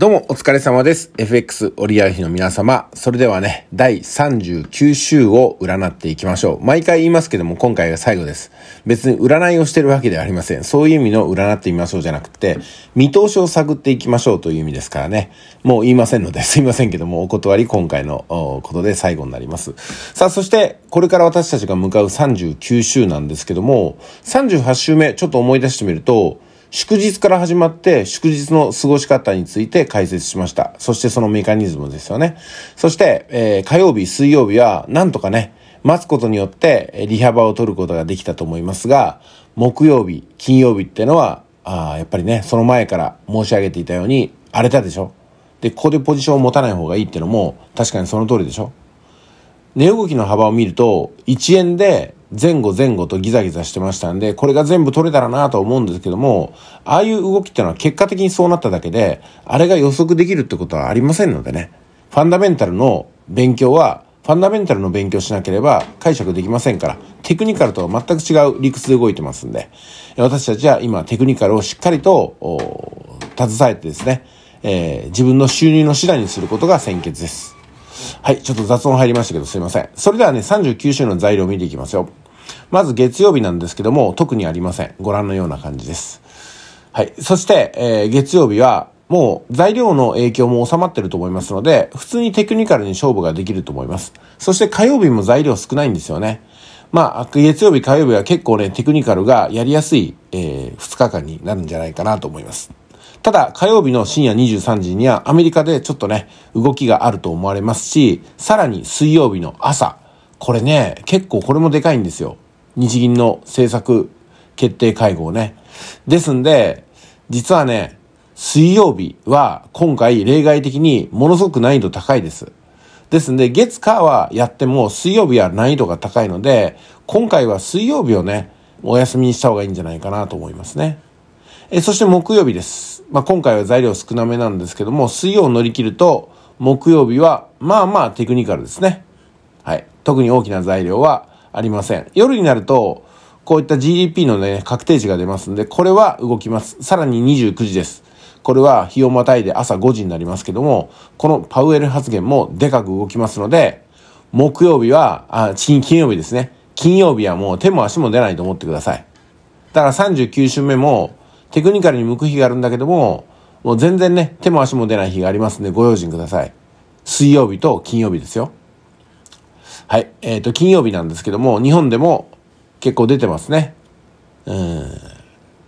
どうもお疲れ様です。FX 折り合い日の皆様。それではね、第39週を占っていきましょう。毎回言いますけども、今回が最後です。別に占いをしてるわけではありません。そういう意味の占ってみましょうじゃなくて、見通しを探っていきましょうという意味ですからね。もう言いませんので、すいませんけども、お断り今回のことで最後になります。さあ、そして、これから私たちが向かう39週なんですけども、38週目、ちょっと思い出してみると、祝日から始まって祝日の過ごし方について解説しました。そしてそのメカニズムですよね。そして、えー、火曜日、水曜日はなんとかね、待つことによって利幅を取ることができたと思いますが、木曜日、金曜日ってのは、あやっぱりね、その前から申し上げていたように荒れたでしょ。で、ここでポジションを持たない方がいいってのも確かにその通りでしょ。値動きの幅を見ると、1円で前後前後とギザギザしてましたんで、これが全部取れたらなと思うんですけども、ああいう動きってのは結果的にそうなっただけで、あれが予測できるってことはありませんのでね、ファンダメンタルの勉強は、ファンダメンタルの勉強しなければ解釈できませんから、テクニカルとは全く違う理屈で動いてますんで、私たちは今テクニカルをしっかりと、携えてですね、えー、自分の収入の手段にすることが先決です。はい、ちょっと雑音入りましたけどすいません。それではね、39週の材料を見ていきますよ。まず月曜日なんですけども、特にありません。ご覧のような感じです。はい。そして、えー、月曜日は、もう材料の影響も収まってると思いますので、普通にテクニカルに勝負ができると思います。そして火曜日も材料少ないんですよね。まあ、月曜日、火曜日は結構ね、テクニカルがやりやすい、えー、2日間になるんじゃないかなと思います。ただ、火曜日の深夜23時にはアメリカでちょっとね、動きがあると思われますし、さらに水曜日の朝、これね、結構これもでかいんですよ。日銀の政策決定会合ね。ですんで、実はね、水曜日は今回例外的にものすごく難易度高いです。ですんで、月火はやっても水曜日は難易度が高いので、今回は水曜日をね、お休みにした方がいいんじゃないかなと思いますね。えそして木曜日です。まあ、今回は材料少なめなんですけども、水曜を乗り切ると、木曜日は、まあまあテクニカルですね。はい。特に大きな材料はありません。夜になると、こういった GDP のね、確定値が出ますんで、これは動きます。さらに29時です。これは日をまたいで朝5時になりますけども、このパウエル発言もでかく動きますので、木曜日は、あ、金曜日ですね。金曜日はもう手も足も出ないと思ってください。だから39週目も、テクニカルに向く日があるんだけども、もう全然ね、手も足も出ない日がありますんで、ご用心ください。水曜日と金曜日ですよ。はい。えっ、ー、と、金曜日なんですけども、日本でも結構出てますね。うん。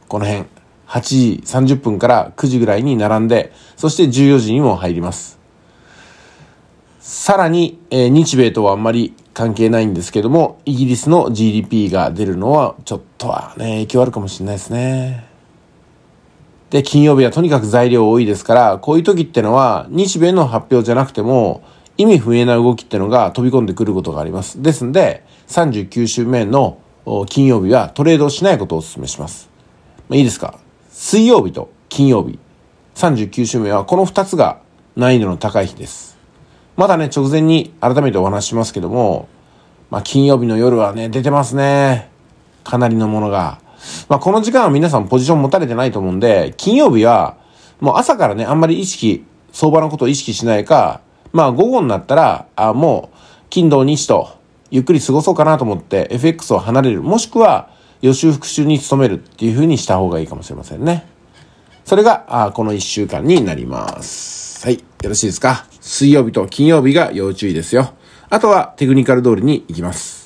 この辺、8時30分から9時ぐらいに並んで、そして14時にも入ります。さらに、えー、日米とはあんまり関係ないんですけども、イギリスの GDP が出るのは、ちょっとはね、影響あるかもしれないですね。で、金曜日はとにかく材料多いですから、こういう時ってのは、日米の発表じゃなくても、意味不明な動きってのが飛び込んでくることがあります。ですんで、39週目の金曜日はトレードしないことをお勧めします。まあ、いいですか水曜日と金曜日、39週目はこの2つが難易度の高い日です。まだね、直前に改めてお話ししますけども、まあ、金曜日の夜はね、出てますね。かなりのものが。まあ、この時間は皆さんポジション持たれてないと思うんで、金曜日は、もう朝からね、あんまり意識、相場のことを意識しないか、まあ、午後になったら、あもう、金土日と、ゆっくり過ごそうかなと思って、FX を離れる。もしくは、予習復習に努めるっていう風にした方がいいかもしれませんね。それが、あこの1週間になります。はい。よろしいですか水曜日と金曜日が要注意ですよ。あとはテクニカル通りに行きます。